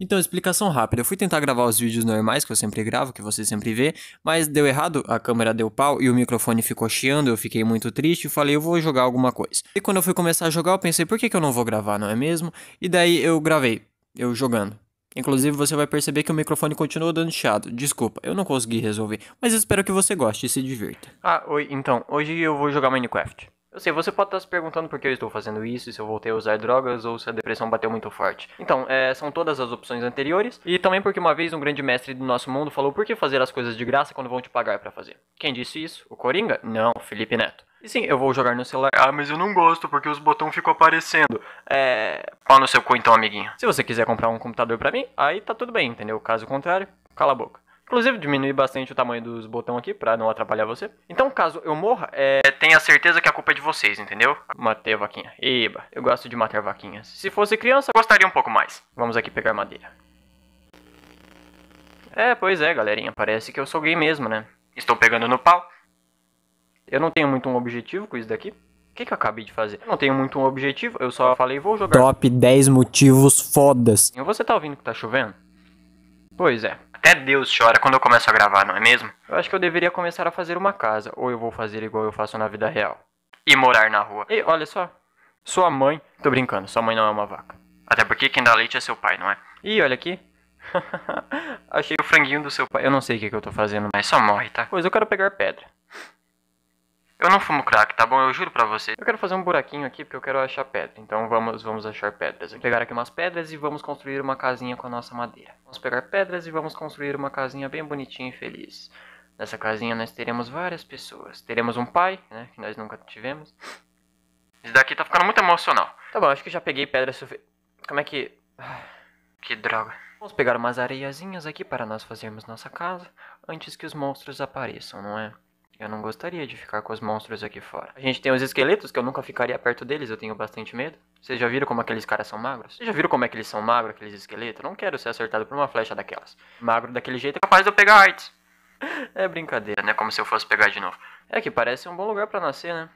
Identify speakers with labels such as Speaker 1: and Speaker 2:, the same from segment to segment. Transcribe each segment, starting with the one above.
Speaker 1: Então, explicação rápida. Eu fui tentar gravar os vídeos normais que eu sempre gravo, que você sempre vê, mas deu errado, a câmera deu pau e o microfone ficou chiando, eu fiquei muito triste e falei, eu vou jogar alguma coisa. E quando eu fui começar a jogar, eu pensei, por que, que eu não vou gravar, não é mesmo? E daí eu gravei, eu jogando. Inclusive, você vai perceber que o microfone continuou dando chiado. Desculpa, eu não consegui resolver, mas espero que você goste e se divirta. Ah, oi, então, hoje eu vou jogar Minecraft. Eu sei, você pode estar se perguntando por que eu estou fazendo isso, se eu voltei a usar drogas ou se a depressão bateu muito forte. Então, é, são todas as opções anteriores, e também porque uma vez um grande mestre do nosso mundo falou por que fazer as coisas de graça quando vão te pagar para fazer. Quem disse isso? O Coringa? Não, Felipe Neto. E sim, eu vou jogar no celular. Ah, mas eu não gosto porque os botões ficam aparecendo. É. Pau no seu cu então, amiguinho. Se você quiser comprar um computador para mim, aí tá tudo bem, entendeu? Caso contrário, cala a boca. Inclusive, diminui bastante o tamanho dos botões aqui pra não atrapalhar você. Então, caso eu morra, é... tenha certeza que a culpa é de vocês, entendeu? Matei a vaquinha. Eba, eu gosto de matar vaquinhas. Se fosse criança, gostaria um pouco mais. Vamos aqui pegar madeira. É, pois é, galerinha. Parece que eu sou gay mesmo, né? Estou pegando no pau. Eu não tenho muito um objetivo com isso daqui. O que, que eu acabei de fazer? Eu não tenho muito um objetivo, eu só falei vou jogar. Top 10 motivos fodas. Você tá ouvindo que tá chovendo? Pois é. Até Deus chora quando eu começo a gravar, não é mesmo? Eu acho que eu deveria começar a fazer uma casa, ou eu vou fazer igual eu faço na vida real. E morar na rua. E olha só, sua mãe. Tô brincando, sua mãe não é uma vaca. Até porque quem dá leite é seu pai, não é? Ih, olha aqui. Achei o franguinho do seu pai. Eu não sei o que, que eu tô fazendo, mas só morre, tá? Pois eu quero pegar pedra. Eu não fumo crack, tá bom? Eu juro pra você. Eu quero fazer um buraquinho aqui porque eu quero achar pedra. Então vamos, vamos achar pedras. Vou pegar aqui umas pedras e vamos construir uma casinha com a nossa madeira. Vamos pegar pedras e vamos construir uma casinha bem bonitinha e feliz. Nessa casinha nós teremos várias pessoas. Teremos um pai, né? Que nós nunca tivemos. Esse daqui tá ficando muito emocional. Tá bom, acho que já peguei pedra suficiente. Como é que... que droga. Vamos pegar umas areiazinhas aqui para nós fazermos nossa casa antes que os monstros apareçam, não é? Eu não gostaria de ficar com os monstros aqui fora. A gente tem os esqueletos, que eu nunca ficaria perto deles, eu tenho bastante medo. Vocês já viram como aqueles caras são magros? Vocês já viram como é que eles são magros, aqueles esqueletos? Eu não quero ser acertado por uma flecha daquelas. Magro daquele jeito é capaz de eu pegar AIDS. É brincadeira, né? Como se eu fosse pegar de novo. É que parece um bom lugar para nascer, né?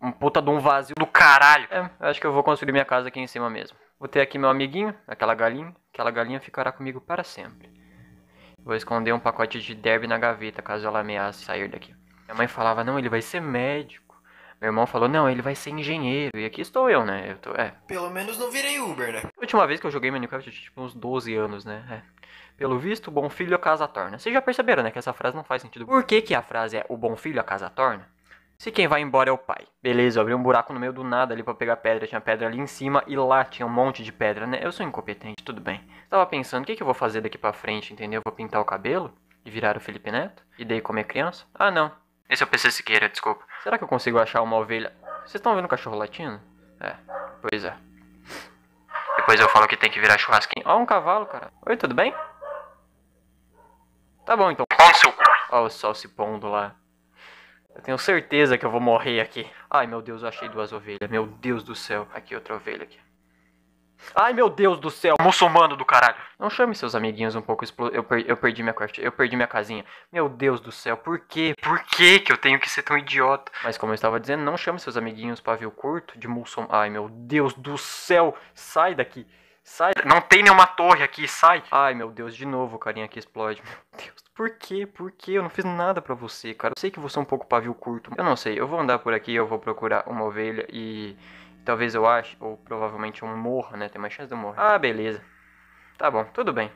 Speaker 1: Um puta de um vazio do caralho. É, acho que eu vou construir minha casa aqui em cima mesmo. Vou ter aqui meu amiguinho, aquela galinha. Aquela galinha ficará comigo para sempre. Vou esconder um pacote de derby na gaveta, caso ela ameace sair daqui. Minha mãe falava, não, ele vai ser médico. Meu irmão falou, não, ele vai ser engenheiro. E aqui estou eu, né? Eu tô, é. Pelo menos não virei Uber, né? A última vez que eu joguei Minecraft eu tinha tipo uns 12 anos, né? É. Pelo visto, o bom filho a é casa torna. Vocês já perceberam, né, que essa frase não faz sentido. Por que que a frase é o bom filho é a casa torna? se quem vai embora é o pai. Beleza, eu abri um buraco no meio do nada ali para pegar pedra, tinha pedra ali em cima e lá tinha um monte de pedra, né? Eu sou incompetente, tudo bem. Tava pensando, o que, que eu vou fazer daqui para frente, entendeu? Vou pintar o cabelo e virar o Felipe Neto? E daí comer criança? Ah, não. Esse é o PC Siqueira, desculpa. Será que eu consigo achar uma ovelha? Vocês estão vendo o cachorro latindo? É, pois é. Depois eu falo que tem que virar churrasquinho. Ó, um cavalo, cara. Oi, tudo bem? Tá bom, então. Ó, o sol se pondo lá. Eu tenho certeza que eu vou morrer aqui. Ai, meu Deus, eu achei duas ovelhas. Meu Deus do céu. Aqui, outra ovelha aqui. Ai, meu Deus do céu. Muçulmano do caralho. Não chame seus amiguinhos um pouco. Eu, per eu perdi minha quartinha. Eu perdi minha casinha. Meu Deus do céu. Por quê? Por quê que eu tenho que ser tão idiota? Mas como eu estava dizendo, não chame seus amiguinhos pavio curto de muçulmano. Ai, meu Deus do céu. Sai daqui. Sai. Não tem nenhuma torre aqui, sai. Ai, meu Deus, de novo o carinha aqui explode. Meu Deus. Por quê? Por quê? Eu não fiz nada pra você, cara. Eu sei que você é um pouco pavio curto. Eu não sei. Eu vou andar por aqui, eu vou procurar uma ovelha e... Talvez eu ache, ou provavelmente eu morra, né? Tem mais chance de eu morrer. Ah, beleza. Tá bom, tudo bem.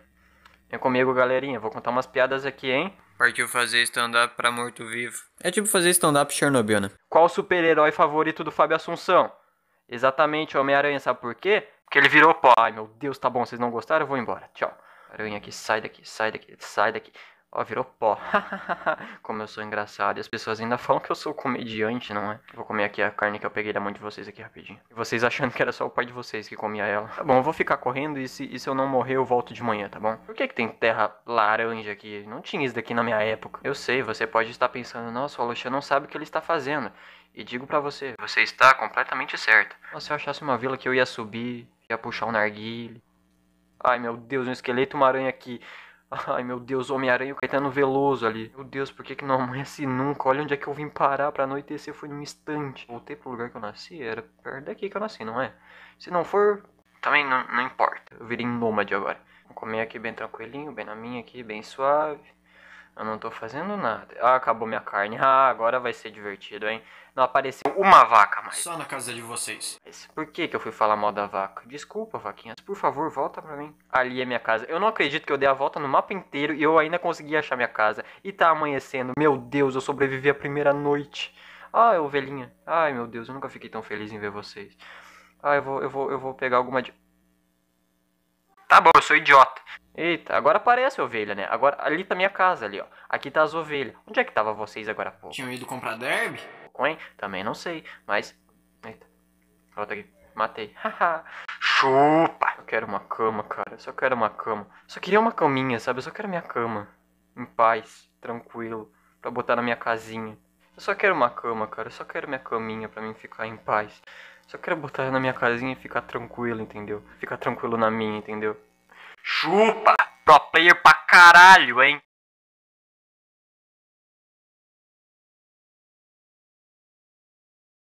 Speaker 1: Vem comigo, galerinha. Vou contar umas piadas aqui, hein? Partiu fazer stand-up pra morto-vivo. É tipo fazer stand-up Chernobyl, né? Qual super-herói favorito do Fábio Assunção? Exatamente, Homem-Aranha. Sabe por quê? Porque ele virou pó. Ai, meu Deus, tá bom, vocês não gostaram, eu vou embora. Tchau. Aranha aqui, sai daqui, sai daqui, sai daqui. Ó, virou pó. Como eu sou engraçado. E as pessoas ainda falam que eu sou comediante, não é? Vou comer aqui a carne que eu peguei da mão de vocês aqui rapidinho. E vocês achando que era só o pai de vocês que comia ela. Tá bom, eu vou ficar correndo e se, e se eu não morrer eu volto de manhã, tá bom? Por que que tem terra laranja aqui? Não tinha isso daqui na minha época. Eu sei, você pode estar pensando, nossa, o Alexandre não sabe o que ele está fazendo. E digo para você, você está completamente certo. Mas se eu achasse uma vila que eu ia subir ia puxar um narguile. Ai meu Deus, um esqueleto, uma aranha aqui. Ai meu Deus, Homem-Aranha e o Caetano Veloso ali. Meu Deus, por que, que não amanhece nunca? Olha onde é que eu vim parar pra anoitecer, foi num instante. Voltei pro lugar que eu nasci, era perto daqui que eu nasci, não é? Se não for, também não, não importa. Eu virei nômade agora. Vou comer aqui bem tranquilinho, bem na minha aqui, bem suave. Eu não tô fazendo nada. Ah, acabou minha carne. Ah, agora vai ser divertido, hein? Não apareceu uma vaca mais. Só na casa de vocês. Mas por que, que eu fui falar mal da vaca? Desculpa, vaquinhas. Por favor, volta pra mim. Ali é minha casa. Eu não acredito que eu dei a volta no mapa inteiro e eu ainda consegui achar minha casa. E tá amanhecendo. Meu Deus, eu sobrevivi a primeira noite. Ah, ovelhinha. Ai, meu Deus, eu nunca fiquei tão feliz em ver vocês. Ah, eu vou, eu vou, eu vou pegar alguma de... Tá bom, eu sou idiota. Eita, agora aparece a ovelha, né? Agora, ali tá minha casa, ali, ó. Aqui tá as ovelhas. Onde é que tava vocês agora pô? Tinha Tinham ido comprar derby? Hein? Também não sei, mas... Eita. Volta aqui. Matei. Haha. Chupa! Eu quero uma cama, cara. Eu só quero uma cama. Eu só queria uma caminha, sabe? Eu só quero minha cama. Em paz, tranquilo. Pra botar na minha casinha. Eu só quero uma cama, cara. Eu só quero minha caminha pra mim ficar em paz. Eu só quero botar na minha casinha e ficar tranquilo, entendeu? Ficar tranquilo na minha, entendeu? Chupa! Pro player pra caralho, hein?